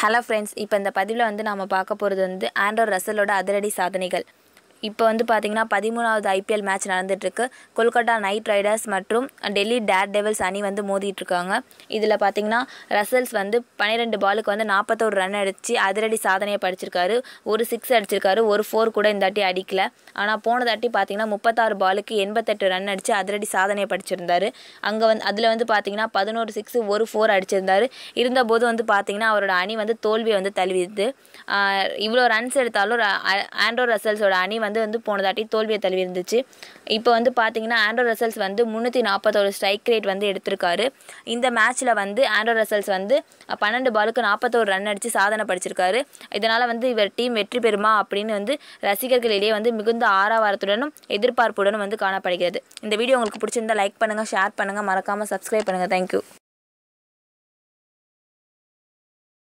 hello friends இப்போ இந்த பதிவில் வந்து நாம் பார்க்க போகிறது வந்து ஆண்ட்ரோ ரசலோட அதிரடி சாதனைகள் இப்போ வந்து பார்த்திங்கன்னா பதிமூணாவது ஐபிஎல் மேட்ச் நடந்துகிட்ருக்கு கொல்கட்டா நைட் ரைடர்ஸ் மற்றும் டெல்லி டேர் டெவல்ஸ் அணி வந்து மோதிட்டுருக்காங்க இதில் பார்த்தீங்கன்னா ரசல்ஸ் வந்து பன்னிரெண்டு பாலுக்கு வந்து நாற்பத்தோரு ரன் அடித்து அதிரடி சாதனையை படிச்சிருக்காரு ஒரு சிக்ஸ் அடிச்சிருக்காரு ஒரு ஃபோர் கூட இந்த தாட்டி அடிக்கல ஆனால் போன தாட்டி பார்த்திங்கன்னா முப்பத்தாறு பாலுக்கு எண்பத்தெட்டு ரன் அடித்து அதிரடி சாதனையை படிச்சிருந்தார் அங்கே வந்து அதில் வந்து பார்த்திங்கன்னா பதினோரு சிக்ஸு ஒரு ஃபோர் அடிச்சிருந்தார் இருந்தபோது வந்து பார்த்திங்கன்னா அவரோட அணி வந்து தோல்வியை வந்து தழுவிது இவ்வளோ ரன்ஸ் எடுத்தாலும் ஆண்ட்ரோ ரசல்ஸோட அணி வந்து வந்து வந்து போனதாட்டி தோல்வியை தழுவி இருந்துச்சு இப்போ வந்து பார்த்தீங்கன்னா ஆண்ட்ரோ ரசல்ஸ் வந்து முந்நூற்றி நாற்பத்தோரு ஸ்ட்ரைக் ரேட் வந்து எடுத்திருக்காரு இந்த மேட்ச்சில் வந்து ஆண்ட்ரோ ரசல்ஸ் வந்து பன்னெண்டு பாலுக்கு நாற்பத்தோரு ரன் அடித்து சாதனை படிச்சிருக்காரு இதனால் வந்து இவர் டீம் வெற்றி பெறுமா அப்படின்னு வந்து ரசிகர்களிடையே வந்து மிகுந்த ஆரவாரத்துடனும் எதிர்பார்ப்புடனும் வந்து காணப்படுகிறது இந்த வீடியோ உங்களுக்கு பிடிச்சிருந்தா லைக் பண்ணுங்கள் ஷேர் பண்ணுங்கள் மறக்காமல் சப்ஸ்கிரைப் பண்ணுங்கள் தேங்க்யூ